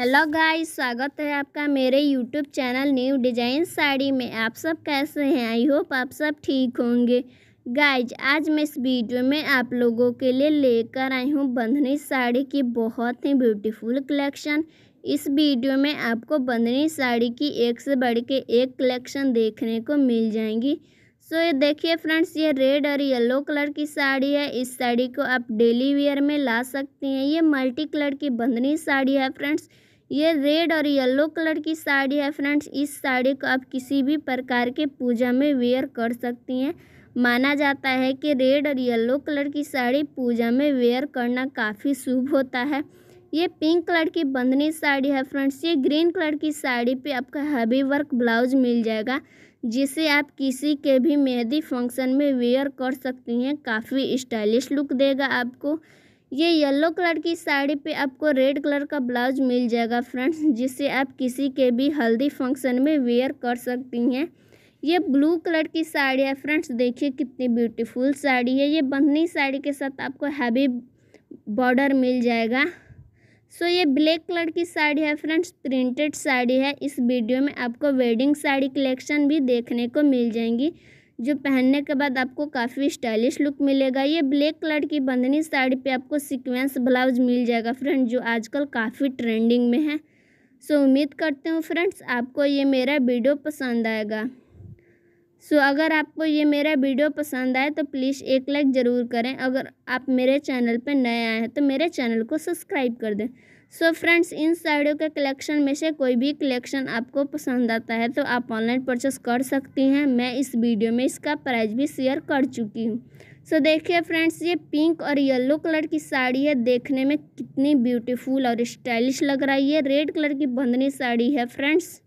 hello guys स्वागत है आपका मेरे YouTube channel new design sari में आप सब कैसे हैं आई होप आप सब ठीक होंगे गाइज आज मैं इस वीडियो में आप लोगों के लिए लेकर आई हूँ बंधनी साड़ी की बहुत ही ब्यूटीफुल कलेक्शन इस वीडियो में आपको बंधनी साड़ी की एक से बढ़ के एक कलेक्शन देखने को मिल जाएंगी सो ये देखिए फ्रेंड्स ये रेड और येलो कलर की साड़ी है इस साड़ी को आप डेली वेयर में ला सकती हैं ये मल्टी कलर की बंधनी साड़ी है फ्रेंड्स ये रेड और येलो कलर की साड़ी है फ्रेंड्स इस साड़ी को आप किसी भी प्रकार के पूजा में वेयर कर सकती हैं माना जाता है कि रेड और येलो कलर की साड़ी पूजा में वेयर करना काफ़ी शुभ होता है ये पिंक कलर की बंदनी साड़ी है फ्रेंड्स ये ग्रीन कलर की साड़ी पे आपका हैवी वर्क ब्लाउज मिल जाएगा जिसे आप किसी के भी मेहंदी फंक्शन में वेयर कर सकती हैं काफ़ी स्टाइलिश लुक देगा आपको ये येलो कलर की साड़ी पे आपको रेड कलर का ब्लाउज मिल जाएगा फ्रेंड्स जिसे आप किसी के भी हल्दी फंक्शन में वेयर कर सकती हैं ये ब्लू कलर की साड़ी है फ्रेंड्स देखिए कितनी ब्यूटीफुल साड़ी है ये बंधनी साड़ी के साथ आपको हैवी बॉर्डर मिल जाएगा सो ये ब्लैक कलर की साड़ी है फ्रेंड्स प्रिंटेड साड़ी है इस वीडियो में आपको वेडिंग साड़ी कलेक्शन भी देखने को मिल जाएंगी जो पहनने के बाद आपको काफ़ी स्टाइलिश लुक मिलेगा ये ब्लैक कलर की बंधनी साड़ी पे आपको सीक्वेंस ब्लाउज मिल जाएगा फ्रेंड जो आजकल काफ़ी ट्रेंडिंग में है सो उम्मीद करते हूँ फ्रेंड्स आपको ये मेरा वीडियो पसंद आएगा सो अगर आपको ये मेरा वीडियो पसंद आए तो प्लीज़ एक लाइक ज़रूर करें अगर आप मेरे चैनल पर नए आए हैं तो मेरे चैनल को सब्सक्राइब कर दें सो फ्रेंड्स इन साड़ियों के कलेक्शन में से कोई भी कलेक्शन आपको पसंद आता है तो आप ऑनलाइन परचेस कर सकती हैं मैं इस वीडियो में इसका प्राइस भी शेयर कर चुकी हूँ सो देखिए फ्रेंड्स ये पिंक और येलो कलर की साड़ी है देखने में कितनी ब्यूटीफुल और स्टाइलिश लग रहा है ये रेड कलर की बंधनी साड़ी है फ्रेंड्स